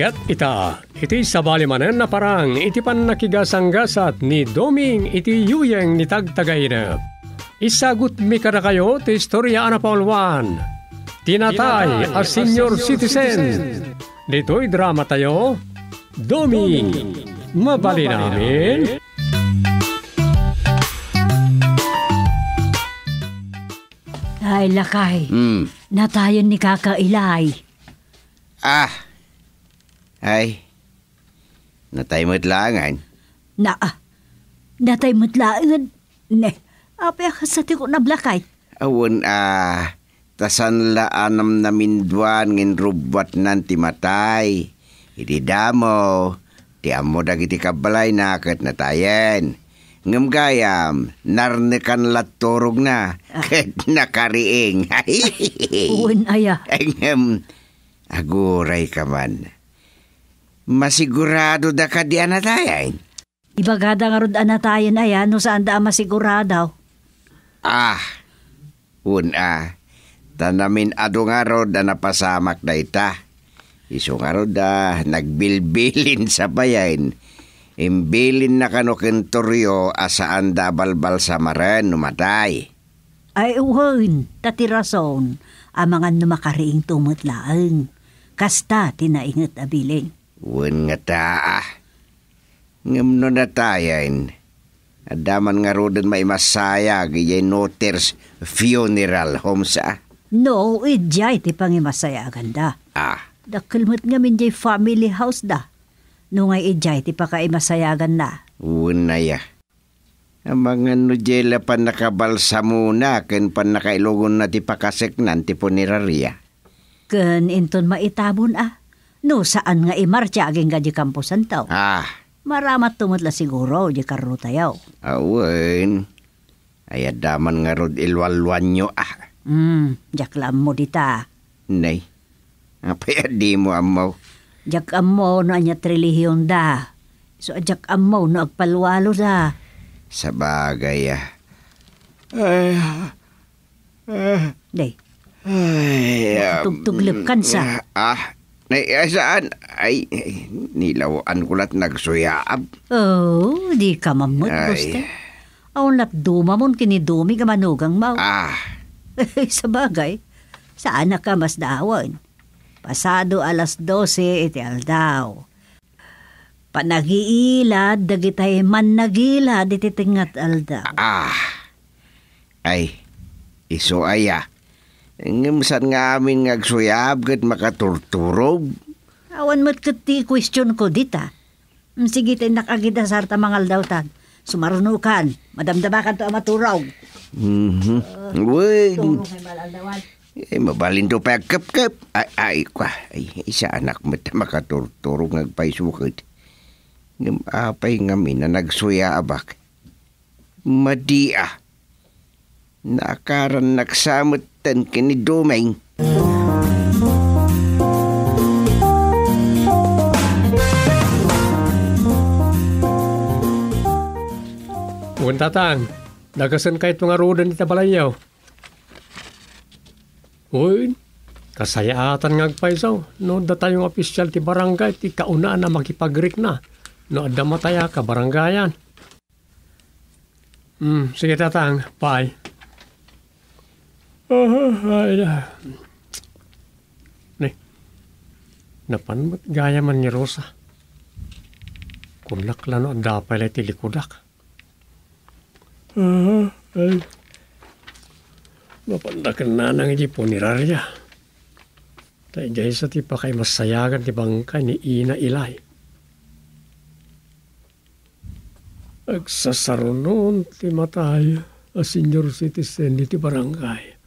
ket ita. Iti sabali manen na parang iti pan nakigasanggasat ni Doming iti yuyeng ni Tagtagayna. Isagot mi kada kayo ti istorya na Paul 1. Tinatay a senior citizen. Dito'y drama tayo. Doming, mabali namin. Ay, lakay. Mm. Natayan ni Kaka Ilay. Ah, ay, natay mo't langan. Na, natay mo't langan. Ne, apay akasati ko nablakay. Awan ah, tasan la anam na duan ngin rubat nanti timatay. Iti damo, ti amo dagiti kabalay nakat tayen. Ngam gayam, narnikan laturog na, ah. ket nakariing. Uwan aya. Ay ngam, aguray ka man masigurado da ka di anatayan. Ibagada nga rod anatayan ayan, ah. no saan da masigurado. Ah, una, ah. tanamin ado nga rod na napasamak da ita. Iso nga rod da, ah, nagbilbilin sa bayan. Imbilin na kano kentoryo asaan da balbal sa maren numatay. Ay uhoin, tatirason, amangan numakariing tumutlaan. Kasta tinaingat abiling. Wen nga taa. Ngamno na tayan. Adaman nga rodan may masaya gaya noters funeral home sa. No, idyay ti pangimasaya ganda. Ah. Dakilmat nga min family house da. No nga idyay eh, ti pakaimasayagan eh, na. Unaya. Ang mga nudjela pa nakabalsa muna ken pa nakailugon na ti pakasek pakaseknan ti punerarya. Ken inton maitabon ah No saan nga imarcha aging gadi kampusan tao. Ah. Maramat tumutla siguro di karuta tayo. Awen. Ayadaman nga rod ilwalwan nyo ah. Hmm, jaklam mo dita. Nay. Apaya di mo amaw. Jak amaw no anya trilihiyon da. So jak amaw no agpalwalo da. Sabagay ah. Ay. Ah. Ay. Nay. Ah, Ay. Tugtuglip kan sa. Mm, ah. Nay, saan? Ay, nilawan ko lahat nagsuyaab. Oh, di ka mamot, Buster. Aon lat dumamon kinidumi ka manugang maw. Ah. sa bagay, saan na ka mas daawon? Pasado alas 12 iti aldaw. Panagiilad, dagitay man nagilad iti tingat aldaw. Ah. Ay, iso ay Ngam saan nga amin ngagsuyab kat makaturturog? Awan mo't kati question ko dita. Hmm, sige tayo nakagida sarta mangal daw tag. Sumarunukan. Madamdamakan to amaturog. Mm-hmm. Uh, ah, Uy. Eh, mabalindo pa kap-kap. Ay, ay, kwa. Ay, isa anak mo't makaturturog ngagpaisukit. Ngam apay ngamin na nagsuya abak. Madia. Nakaran nagsamot natin kini Dumeng. Uwan tatang, nagasan kahit mga roda ni Tabalayaw. Uy, kasayaatan nga agpaisaw. No, da tayong opisyal ti barangay, ti kaunaan na makipagrik na. No, adamataya ka barangayan. Hmm, sige tatang, bye. Nih, napan mat gaya man ni Rosa. Kunlak lano ang dapay lay tilikudak. Uh, ay. Mapandakan na nang iji punirarya. Tay jay sa ti pa masayagan ti bangka ni Ina Ilay. Agsasarunon ti matay a senior citizen ti barangay.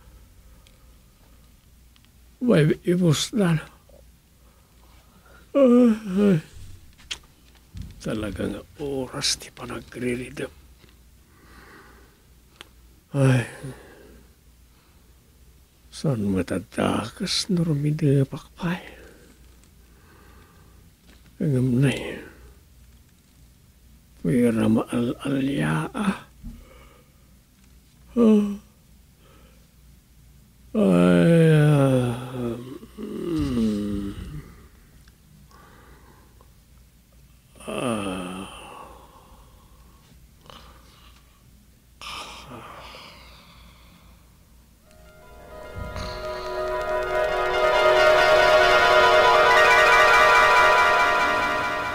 vai i bustaan. Talagang oras di pa nagre-read up. Ay, saan matatakas normida pakpay? Ang amnay, pwira maal-alyaa. Oh. Uh, uh,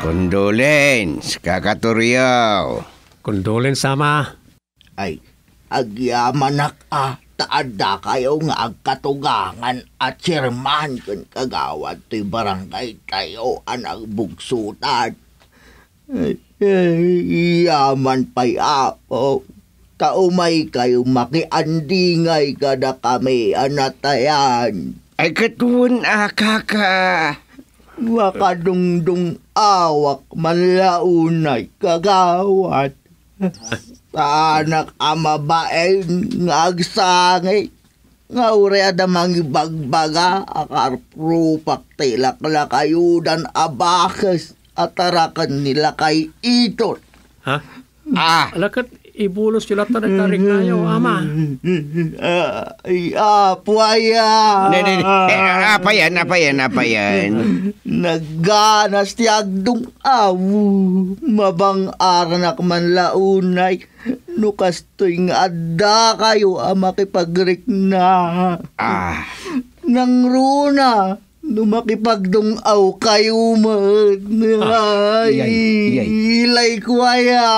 Kondolens kakak Riau. Condolence sama. Ay, agyaman nak ah. taada kayo nga agkatugangan at sirmahan kun kagawad to'y barangay tayo anak bugsutan. Yaman pa'y apo. Kaumay kayo makiandingay ka na kami anatayan. Ay katuon akaka. Ah, kaka. Makadungdung awak manlaunay kagawat. sa anak ama baeng ngagsangi nga uri adamang ibagbaga akarpro paktilak la kayo dan abakes atarakan nila kay itot. Ha? Ah! Alakat, ibulos sila ta tarik na ama. Ah, ay, Apo yan. Ah. Ne, ne, eh, apa yan, apa yan, apa yan. Nagganas ti agdong awu. Mabang aranak man launay. No kastoy nga adda kayo ama kipagrik na. Ah. Nang runa, Numakipagdungaw kayo man. Ah, Ay, ilay ko aya.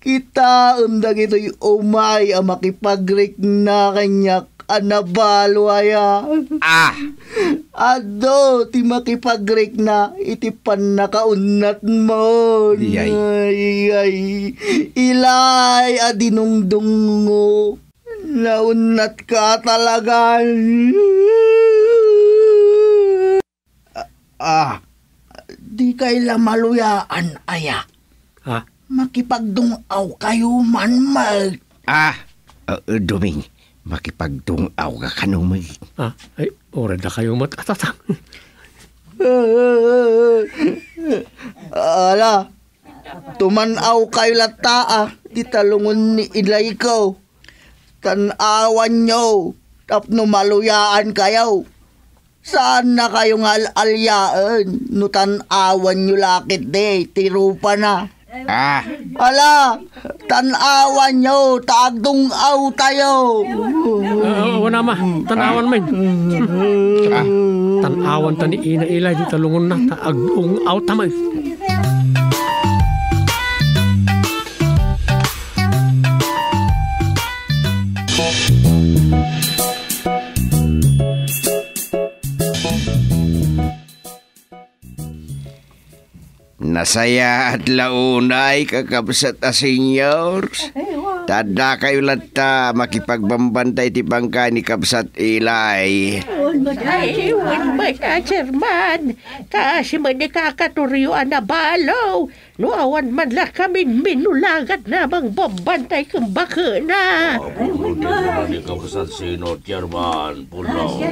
Kita amda gito'y umay ang makipagrik na kanyak anabalwaya. Ah! Ado, ti makipagrik na iti panakaunat mo. Iyay. Iyay. Ilay adinungdungo. Naunat ka talaga. Ah, di kay maluyaan, aya. Ha? Ah makipagdungaw kayo man mag. Ah, uh, Duming, makipagdungaw ka kanumay. Ah, ay, ora na kayo matatatang. Ala, tumanaw kayo lataa, ah. Ditalungon ni ilay ko. Tanawan nyo, tapno maluyaan kayo. Saan na kayong al-alyaan? Nutan awan nyo lakit de, eh. tirupa na. Ah. Ala, tanawan nyo, tagdungaw tayo. Oo, uh, ah, ma, tanawan man. Ah. Tanawan tani ina ilay, di talungon na, tagdungaw tamay. Nasaya at launay kakabsat a seniors. Eh, Tada kayo lata makipagbambantay ti bangka ni Kabsat Ilay. Ay, wan ba ka, chairman? Eh, Taas man ni kakaturiyo na balaw. No awan man la kami minulagat na bang bambantay kang baka eh, na. Ay, ni Kabsat Sino, chairman. Pulaw.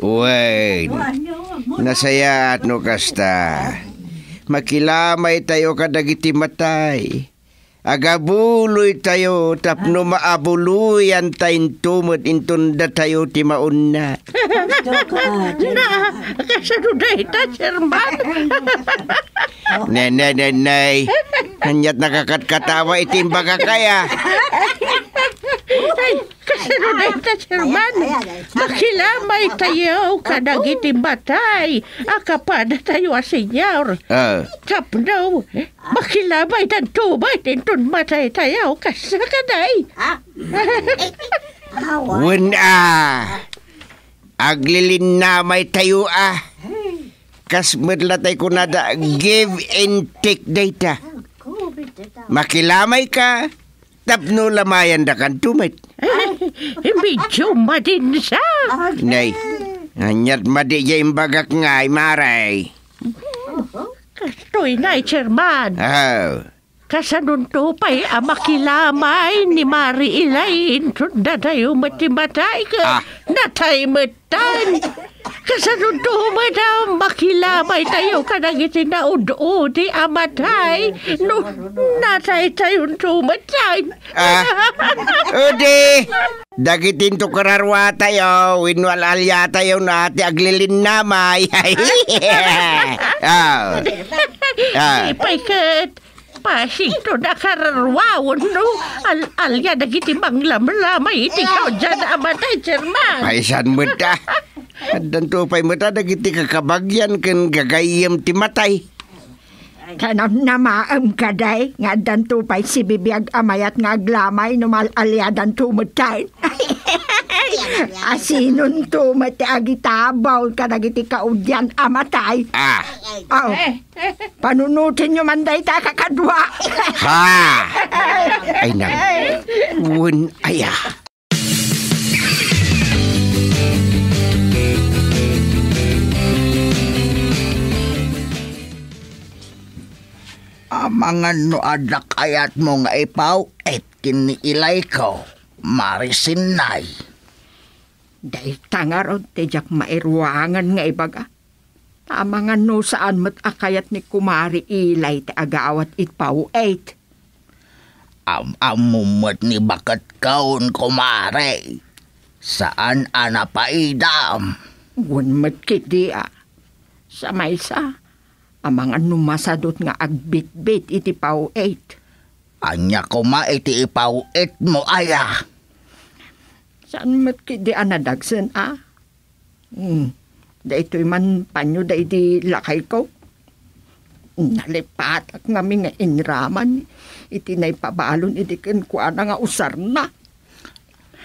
Uy, nasaya at no kasta makilamay tayo kadagiti matay. Agabuloy tayo tapno ah. maabuluyan tayong tumot intunda tayo ti maunna. Na, kasaluday ta, Sherman. Nenay, nenay, nanyat nakakatkatawa itimbaga kaya. Ay, Sinudaita Sherman, makilamay tayo kadagiti batay, akapada tayo a ah, senyor. Uh. Ah. Tapno, ah. makilamay tan tubay tintun matay tayo kasakaday. Wen ah, aglilin na may tayo ah. Kas madlatay ko nada, give and take data. Makilamay ka, tapno lamayan da kan tumit. Medyo madin sa. Nay, anyat madi yung bagak nga, maray. Kastoy na, chairman. Oh. Kasanunto pa'y amakilamay ni Mari Ilain. Tunda tayo matimatay ka. Ah. Natay matan. Kasanundo mo na makilamay tayo kanang itinaod-o di eh, amatay no natay tayong tumatay. Ah, udi, dagitin to kararwa tayo, winwal alya tayo na ati aglilin namay. oh. Ah. Ipaikat, pasito na kararwawon no. Al alya na kiti manglamlama iti ka jan amatay, German. Paisan mo ta. At dantupay mo ta na kiti kakabagyan kan gagayam ti matay. Kanam na maam kaday, nga dantupay si bibiyag amayat nga glamay no tu dantumutay. Ay, asinun to, mati agitabaw ka nagiti kaudyan amatay. Ah. Oh, eh. panunutin nyo manday ta kakadwa. Ha! Ay na, un aya. Ah. Amangan no adak ayat mo nga ipaw, et kiniilay ko, marisinay. Dahil tanga ron, tijak mairuangan nga ibaga. Tama nga no saan mat akayat ni kumari ilay ti agawat itpaw eight. Am amumot ni bakat kaon kumari. Saan ana paidam? Gunmat kiti ah. Sa maysa, amang numasadot nga agbitbit iti paw eight. Anya kuma iti ipaw eight mo ayah. Saan mat di anadagsan, ah? Hmm. Da ito'y man panyo da iti lakay ko. Nalipatak nga mi nga inraman. Iti na ipabalon iti kinkuana nga usar na.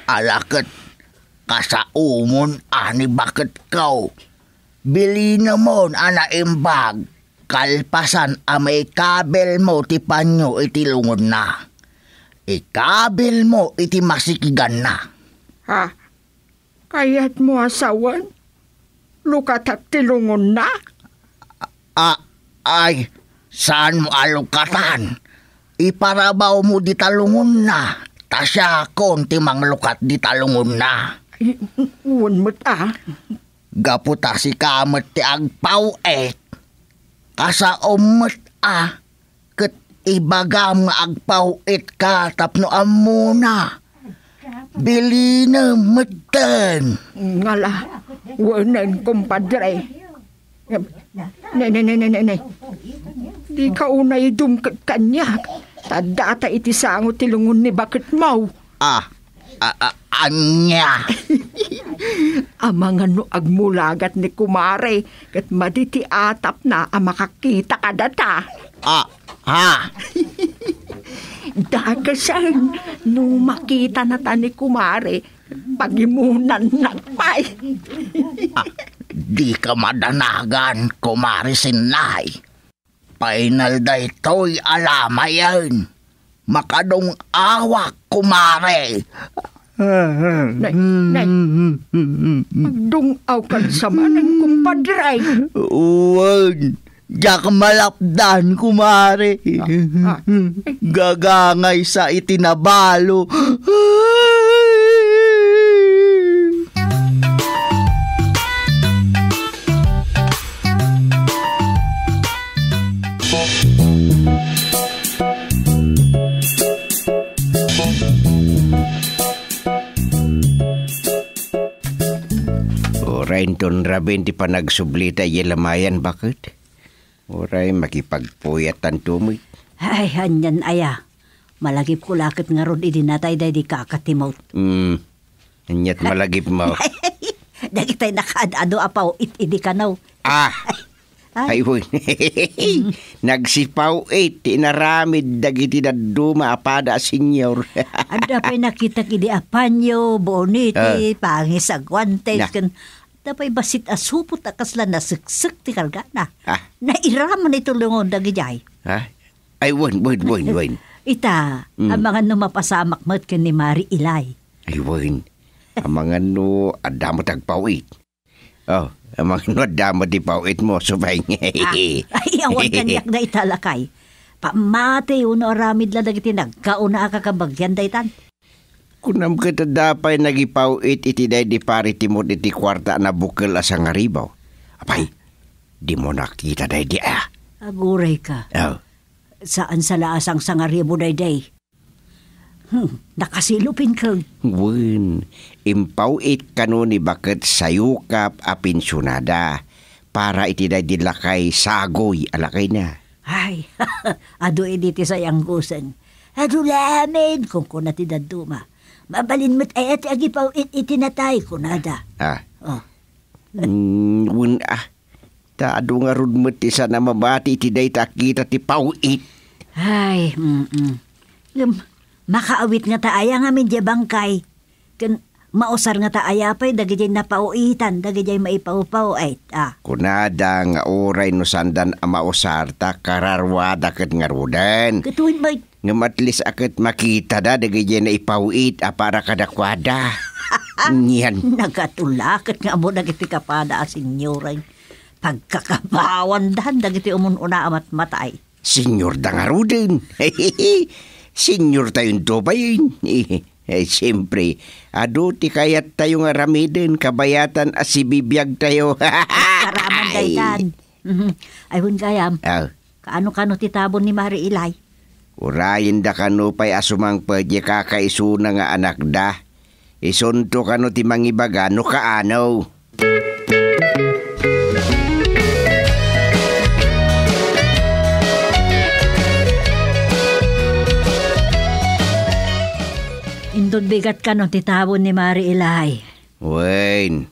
Alakit, kasaumon ani bakit kau? Bili namon ana imbag. Kalpasan amay kabel mo ti panyo iti lungod na. Ikabel mo iti masikigan na Ha? Kayat mo asawan? Lukat at tilungon na? A ay, saan mo alukatan? Iparabaw mo di talungon na. Tasya konti mang lukat di talungon na. Uwan mo ta? Gaputa si kamat ti agpaw eh. Kasa umot ah. Ket ibagam agpaw it eh, ka tapno amuna. Bili na Matan. Ngala, wanan kumpadre. Ne, ne, ne, ne, ne, ne. Di ka unay dumkat kanya. Tadata iti sango tilungon ni bakit mau. Ah, a, ah, a, ah, anya. Amang ano agmulagat ni kumare, kat maditi atap na ang makakita kadata. Ah, ha. Daga saan, no makita na ni kumare, pagimunan nagpay. ah, di ka madanagan, kumare sinlay. Final day to'y alama yan. Makadong awak, kumare. Nay, nay, magdungaw ka sa manang kumpadray. Huwag. Yak malapdan kumare. Ah, ah. Gagangay sa itinabalo. Oh, Renton Rabin di panagsubli tayo lamayan bakit? Uray, makipagpuyat ang Ay, hanyan aya. Malagip ko lakit nga ron idinatay day di kakatimot. Hmm. Hanyat malagip mo. Dagi tayo nakaadado apaw it idi kanaw. Ah! Ay, huy. Nagsipaw it, eh, inaramid dagiti daduma apada senyor. Anda pa nakita kidi apanyo, bonito, uh, ah. pangis agwantes. Nah. Kan, Dapay basit asupot akasla na siksik ti kargana. Ah. Nairaman ito lungon da gijay. Ha? Ay, wan, wan, wan, wan. Ita, mm. ang hmm. mga numapasamak mat ken ni Mari Ilay. Ay, wan. Ang mga no, adamo tagpawit. Oh, ang mga no, adamo ti pawit mo, subay nga. Ah, ay, awan kanyak na italakay. Pamate, uno aramid la dagiti nagkauna akakabagyan daytan. Kunam kita dapay nagipaw it iti day di pariti mo iti kwarta na bukel asa ngaribaw. Apay, di mo nakita day di ah. Aguray ka. Oh. Saan sa laasang sangaribo day day? Hmm, nakasilupin ka. Win, impaw it kano ni bakit sayukap a pensyonada para iti day dilakay sagoy alakay na. Ay, ado editi sa yanggusan. Ado lamin kung kunatidad duma Mabalin mo't ay ati agipaw it itinatay ko nada. Ah. Oh. Mm, un ah. Ta adu nga rud mo't isa na mabati ti day takita ti pawit. Ay, mm-mm. Makaawit nga taaya nga min bangkay. Kan maosar nga taaya pa'y dagijay napauitan, dagijay maipaupaw ay ta. Ah. Kunada nga oray no sandan ang maosar ta kararwa kat nga rudan. Katuhin ba'y nga matlis akit makita da dagay na ipawit a para kadakwada. Niyan. Nagatulakit nga mo nagiti kapada asinyoray. Pagkakabawan dan dagiti umununa amat matay. Senyor dangarudin. Senyor tayong tubayin. Eh, siyempre, ado ti kayat tayo nga ramidin, kabayatan as bibiyag tayo. Karaman, Daydan. Ay, mhm. hun kayam. Oh. Ah. Kaano-kano ti tabon ni Mari Ilay? Urayin da kanu pay asumang pedye kakaisuna nga anak da. Isunto kanu ti mangibaga no kaanaw. Indod bigat ka no titawon ni Mari Ilay. Wain,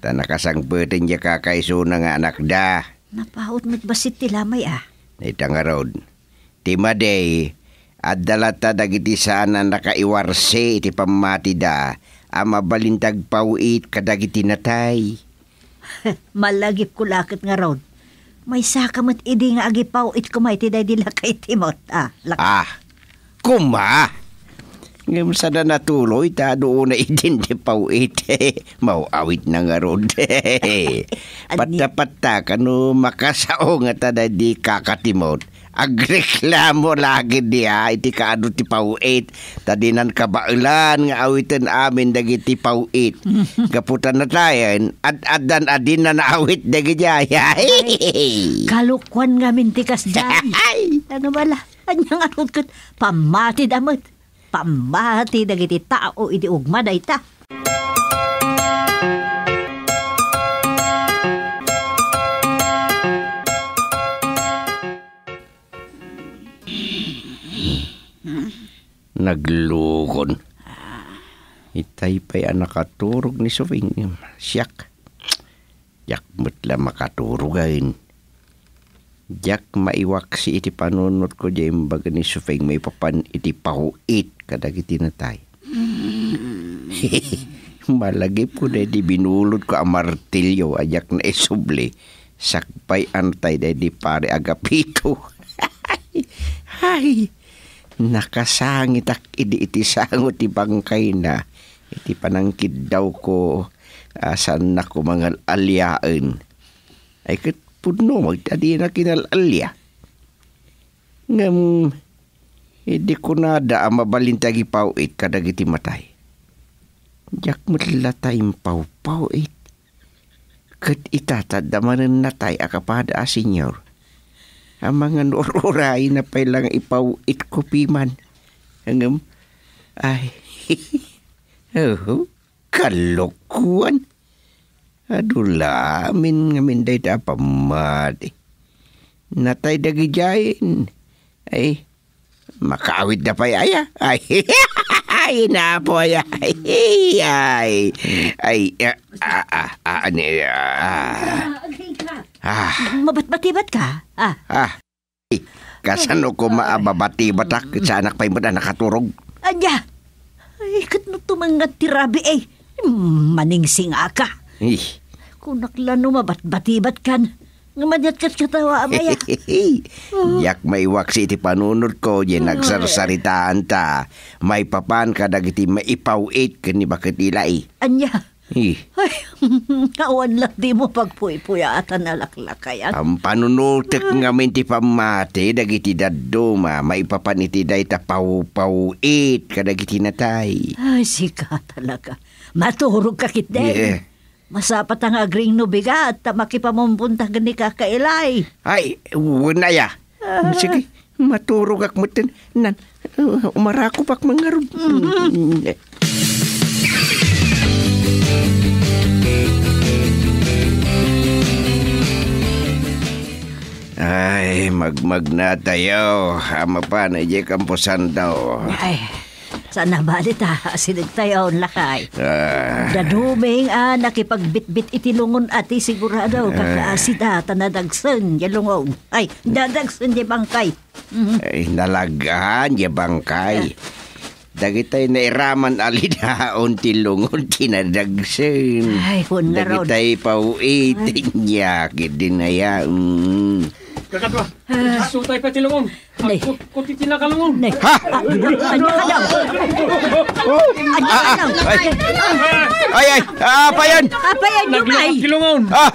tanakasang pwedeng ya kakaisuna nga anak da. Napaot mo't basit tilamay ah. Ita nga Timaday, at dalata dagiti sana nakaiwarse iti pamati da, ama balintag pauit kadagiti natay. Malagip ko lakit nga ron. May sakamot idi nga agipaw it kumay ti day dila kay Timot. Ah, ah kuma! Ngem sada natuloy, ta doon na idindi pauit. Mauawit na nga ron. Patapatta kanu no makasaong at di kakatimot agreklamo lagi diha iti kaado ti pauit tadinan kabailan nga awitin amin dagiti pauit gaputan na tayen at adan adin na naawit dagiti kalukwan nga mintikas dyan ano bala anyang anong pamati damot pamati dagiti tao idi ugma dayta Naglukon. Itay pa'y nakaturog ni Suving. Siyak. Yak mutla makaturugain. Jak maiwak si iti panunot ko di imbaga ni Sufeng may papan iti pahuit kadag iti natay. Malagip ko na di binulot ko ang martilyo ajak na isubli. Sakpay antay na di pare agapito. Hay! nakasangit ak idi iti sangot ti bangkay na iti panangkid daw ko uh, saan na ko mga alyaan ay kat puno magtadi na kinalalya ngam hindi ko na da ah, mabalintagi pauit kadag iti matay jak matlatay pauit kat itatad damanan natay akapada a ah, senyor ang mga noruray na pailang ipaw itkupiman. Hanggang, ay, oh, kalokuan. Adula, amin ngamin day tapamad. Natay dagijain. Ay, makawit na pa'y aya. Ay, ah. ay na po ay ay ay ay ay ah, ah, ay ay ay ay Ah. Mabatbatibat ka? Ah. Ah. Eh, kasano ko maababatibat ak sa anak pa yung nakaturog? Anya! Ay, kat tumangat ti Rabi eh. Maningsing aka. Eh. Kung naklano mabatbatibat kan, Ngamanyat kat katawa, amaya. Yak maiwak si iti panunod ko, di nagsarsaritaan ta. May papan ka dagiti maipaw-it kani bakit ilay. Eh. Anya, eh. Ay, awan lang di mo pagpuy-puy ata nalaklakayan. Ang panunutek nga minti pamate, dagiti daduma, maipapaniti day tapaw-paw it, kadagiti natay. Ay, sika talaga. Maturog ka kit yeah. Masapat ang agring no bigat, tamaki pa mumpunta gani ka Ay, wanaya. Uh, ah. Sige, maturog ak mutin. Nan, uh, umarako pak mangarub. Mm-hmm. Mm, mm, mm, eh. Ay, magmag na tayo. Ama pa, naijay kampusan daw. Oh. Ay, sana balita. Ah. ha, sinig tayo ang lakay. Ah. Daduming ah, nakipagbitbit itilungon ati sigurado Kakaasita, kakaasida tanadagsan yalungon. Ay, dadagsan di bangkay. Mm-hmm. Ay, nalagahan di Ah. Dagitay na iraman alinaon tilungon kinadagsin. Ay, kun eh, na raw. Dagitay pauitin niya kidinaya. Mm. Kakatwa, uh, ah. sutay pa tilungon. Nay. Kunti tinakalungon. Nay. Ha? Anya ka daw. Anya ka daw. Ay, ay, apayan. Apayan yung ay. Tilungon. Ah.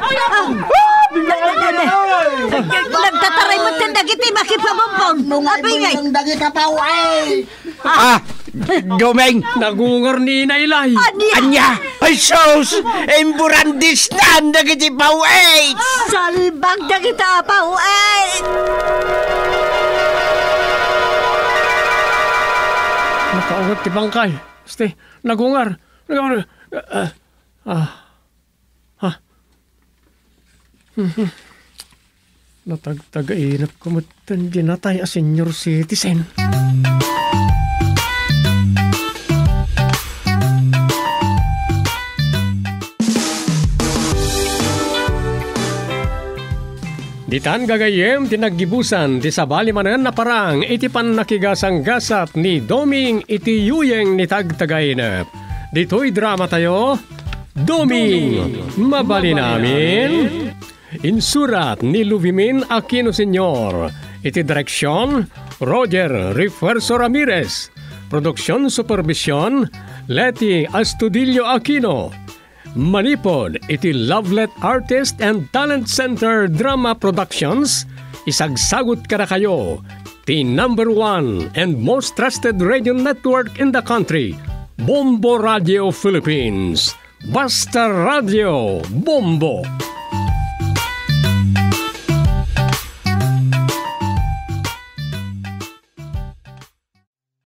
Nagtataray mo tindagit ay makipabumpong. Abingay. Nagtataray mo tindagit ay makipabumpong. Ah. Gumeng! Nagungar ni Inaylay! Anya! Anya! Ay, sos! Emburandis na ang dagiti pauwait! Salbag dagita pauwait! Nakaugat ti bangkay. Ste, nagungar. Nagungar. Ah. Ah. Ha. Hmm, hmm. Natagtagainap ko matandi natay a ah, senior citizen. Mm-hmm. Ditan gagayem tinaggibusan di sa balimanan na parang iti nakigasang gasat ni Doming iti yuyeng ni tagtagaynep. Dito'y drama tayo, Doming, Doming mabali namin. Insurat ni Luvimin Aquino Senior. Iti direksyon, Roger Refuerzo Ramirez. Produksyon Supervision, Leti Astudillo Aquino. Manipod, iti Lovelet Artist and Talent Center Drama Productions, isagsagot kada kayo, the number one and most trusted radio network in the country, Bombo Radio Philippines. Basta Radio Bombo!